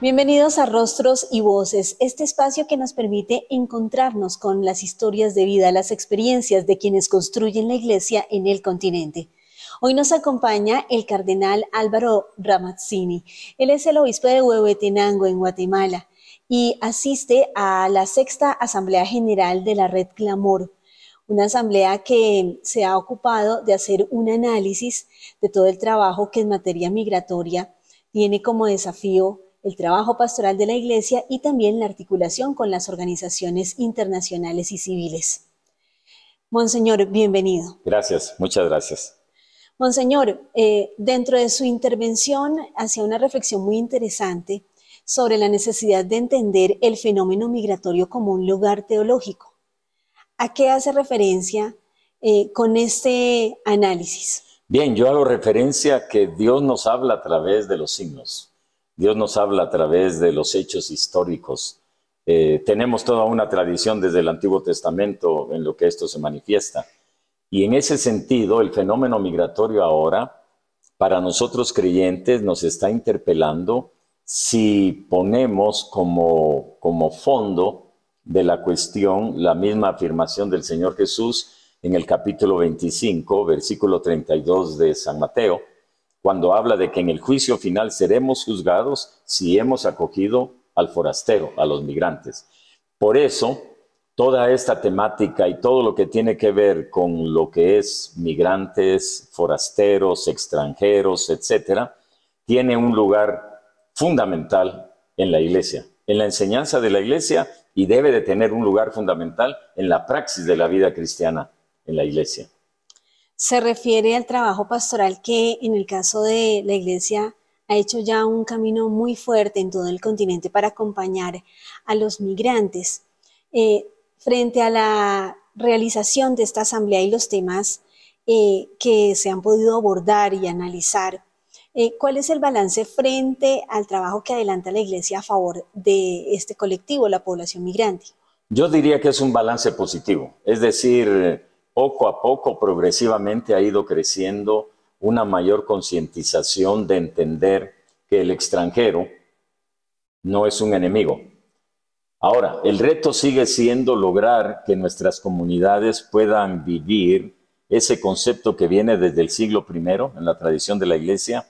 Bienvenidos a Rostros y Voces, este espacio que nos permite encontrarnos con las historias de vida, las experiencias de quienes construyen la iglesia en el continente. Hoy nos acompaña el cardenal Álvaro Ramazzini. Él es el obispo de Huehuetenango, en Guatemala, y asiste a la sexta Asamblea General de la Red Clamor, una asamblea que se ha ocupado de hacer un análisis de todo el trabajo que en materia migratoria tiene como desafío el trabajo pastoral de la Iglesia y también la articulación con las organizaciones internacionales y civiles. Monseñor, bienvenido. Gracias, muchas gracias. Monseñor, eh, dentro de su intervención hacía una reflexión muy interesante sobre la necesidad de entender el fenómeno migratorio como un lugar teológico. ¿A qué hace referencia eh, con este análisis? Bien, yo hago referencia a que Dios nos habla a través de los signos. Dios nos habla a través de los hechos históricos. Eh, tenemos toda una tradición desde el Antiguo Testamento en lo que esto se manifiesta. Y en ese sentido, el fenómeno migratorio ahora, para nosotros creyentes, nos está interpelando si ponemos como, como fondo de la cuestión la misma afirmación del Señor Jesús en el capítulo 25, versículo 32 de San Mateo, cuando habla de que en el juicio final seremos juzgados si hemos acogido al forastero, a los migrantes. Por eso, toda esta temática y todo lo que tiene que ver con lo que es migrantes, forasteros, extranjeros, etcétera, tiene un lugar fundamental en la iglesia, en la enseñanza de la iglesia y debe de tener un lugar fundamental en la praxis de la vida cristiana en la iglesia se refiere al trabajo pastoral que en el caso de la iglesia ha hecho ya un camino muy fuerte en todo el continente para acompañar a los migrantes. Eh, frente a la realización de esta asamblea y los temas eh, que se han podido abordar y analizar, eh, ¿cuál es el balance frente al trabajo que adelanta la Iglesia a favor de este colectivo, la población migrante? Yo diría que es un balance positivo, es decir, poco a poco, progresivamente ha ido creciendo una mayor concientización de entender que el extranjero no es un enemigo. Ahora, el reto sigue siendo lograr que nuestras comunidades puedan vivir ese concepto que viene desde el siglo I en la tradición de la iglesia,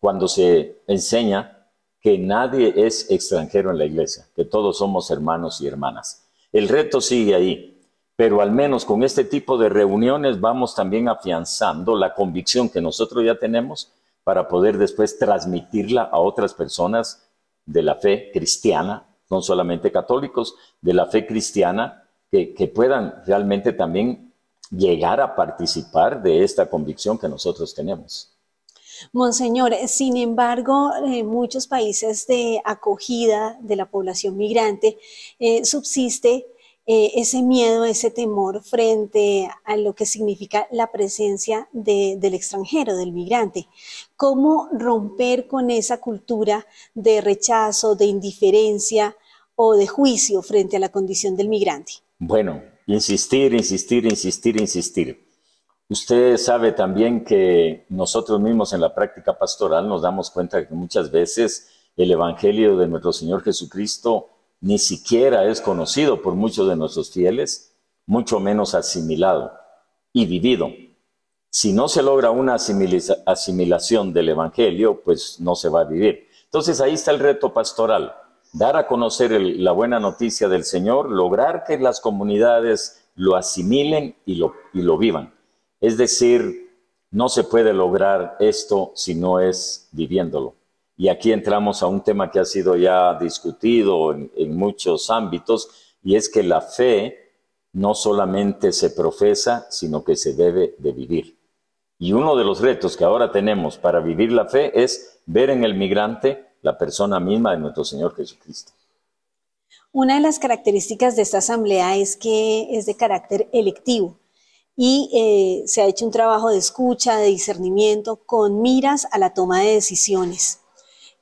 cuando se enseña que nadie es extranjero en la iglesia, que todos somos hermanos y hermanas. El reto sigue ahí, pero al menos con este tipo de reuniones vamos también afianzando la convicción que nosotros ya tenemos para poder después transmitirla a otras personas de la fe cristiana, no solamente católicos, de la fe cristiana, que, puedan realmente también llegar a participar de esta convicción que nosotros tenemos. Monseñor, sin embargo, en eh, muchos países de acogida de la población migrante eh, subsiste eh, ese miedo, ese temor frente a lo que significa la presencia del extranjero, del migrante. ¿Cómo romper con esa cultura de rechazo, de indiferencia o de juicio frente a la condición del migrante? Bueno, insistir, insistir, insistir, insistir. Usted sabe también que nosotros mismos en la práctica pastoral nos damos cuenta que muchas veces el Evangelio de nuestro Señor Jesucristo ni siquiera es conocido por muchos de nuestros fieles, mucho menos asimilado y vivido. Si no se logra una asimilación del Evangelio, pues no se va a vivir. Entonces ahí está el reto pastoral, dar a conocer la buena noticia del Señor, lograr que las comunidades lo asimilen y lo, y lo vivan. Es decir, no se puede lograr esto si no es viviéndolo. Y aquí entramos a un tema que ha sido ya discutido en, muchos ámbitos, y es que la fe no solamente se profesa, sino que se debe de vivir. Y uno de los retos que ahora tenemos para vivir la fe es ver en el migrante la persona misma de nuestro Señor Jesucristo. Una de las características de esta asamblea es que es de carácter electivo y eh, se ha hecho un trabajo de escucha, de discernimiento, con miras a la toma de decisiones.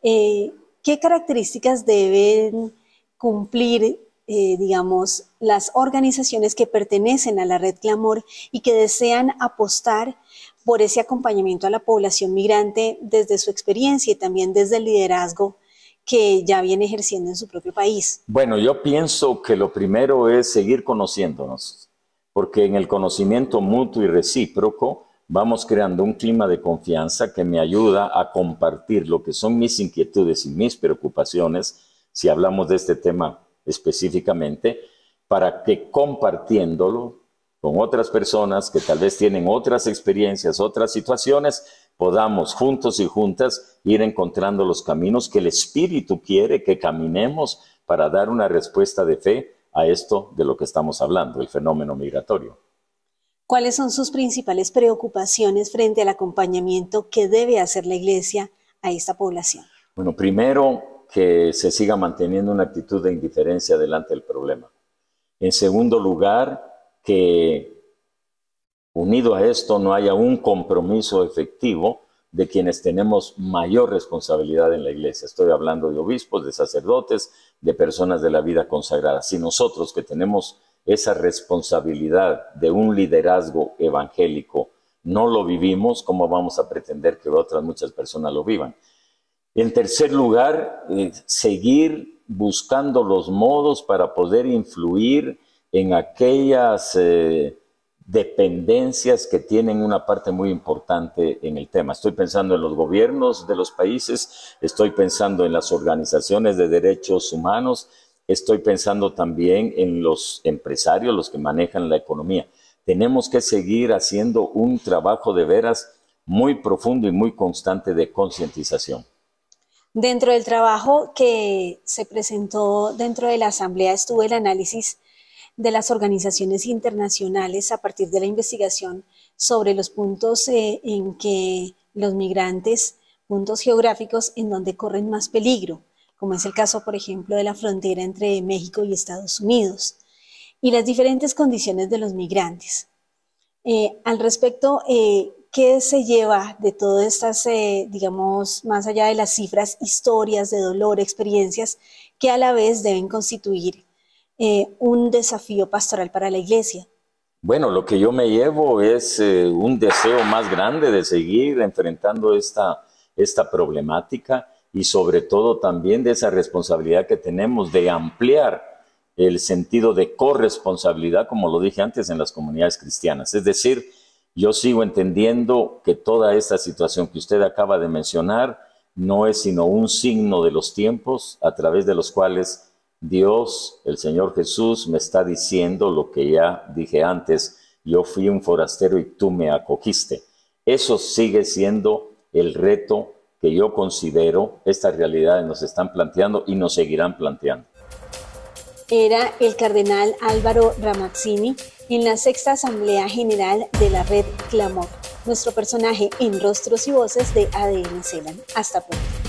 Eh, ¿qué características deben cumplir, eh, digamos, las organizaciones que pertenecen a la red Clamor y que desean apostar por ese acompañamiento a la población migrante desde su experiencia y también desde el liderazgo que ya viene ejerciendo en su propio país? Bueno, yo pienso que lo primero es seguir conociéndonos, porque en el conocimiento mutuo y recíproco, vamos creando un clima de confianza que me ayuda a compartir lo que son mis inquietudes y mis preocupaciones, si hablamos de este tema específicamente, para que compartiéndolo con otras personas que tal vez tienen otras experiencias, otras situaciones, podamos juntos y juntas ir encontrando los caminos que el Espíritu quiere que caminemos para dar una respuesta de fe a esto de lo que estamos hablando, el fenómeno migratorio. ¿Cuáles son sus principales preocupaciones frente al acompañamiento que debe hacer la Iglesia a esta población? Bueno, primero, que se siga manteniendo una actitud de indiferencia delante del problema. En segundo lugar, que unido a esto no haya un compromiso efectivo de quienes tenemos mayor responsabilidad en la iglesia. Estoy hablando de obispos, de sacerdotes, de personas de la vida consagrada. Si nosotros que tenemos esa responsabilidad de un liderazgo evangélico no lo vivimos, ¿cómo vamos a pretender que otras muchas personas lo vivan? En tercer lugar, eh, seguir buscando los modos para poder influir en aquellas eh, dependencias que tienen una parte muy importante en el tema. Estoy pensando en los gobiernos de los países, estoy pensando en las organizaciones de derechos humanos, estoy pensando también en los empresarios, los que manejan la economía. Tenemos que seguir haciendo un trabajo de veras muy profundo y muy constante de concientización. Dentro del trabajo que se presentó dentro de la Asamblea estuvo el análisis de las organizaciones internacionales a partir de la investigación sobre los puntos eh, en que los migrantes, puntos geográficos en donde corren más peligro como es el caso, por ejemplo, de la frontera entre México y Estados Unidos, y las diferentes condiciones de los migrantes. Eh, al respecto, eh, ¿qué se lleva de todas estas, eh, digamos, más allá de las cifras, historias de dolor, experiencias que a la vez deben constituir un desafío pastoral para la iglesia? Bueno, lo que yo me llevo es un deseo más grande de seguir enfrentando esta problemática y sobre todo también de esa responsabilidad que tenemos de ampliar el sentido de corresponsabilidad, como lo dije antes, en las comunidades cristianas. Es decir, yo sigo entendiendo que toda esta situación que usted acaba de mencionar no es sino un signo de los tiempos a través de los cuales Dios, el Señor Jesús, me está diciendo lo que ya dije antes, yo fui un forastero y tú me acogiste. Eso sigue siendo el reto que yo considero estas realidades nos están planteando y nos seguirán planteando. Era el cardenal Álvaro Ramazzini en la sexta Asamblea General de la Red Clamor, nuestro personaje en Rostros y Voces de ADN Celan. Hasta pronto.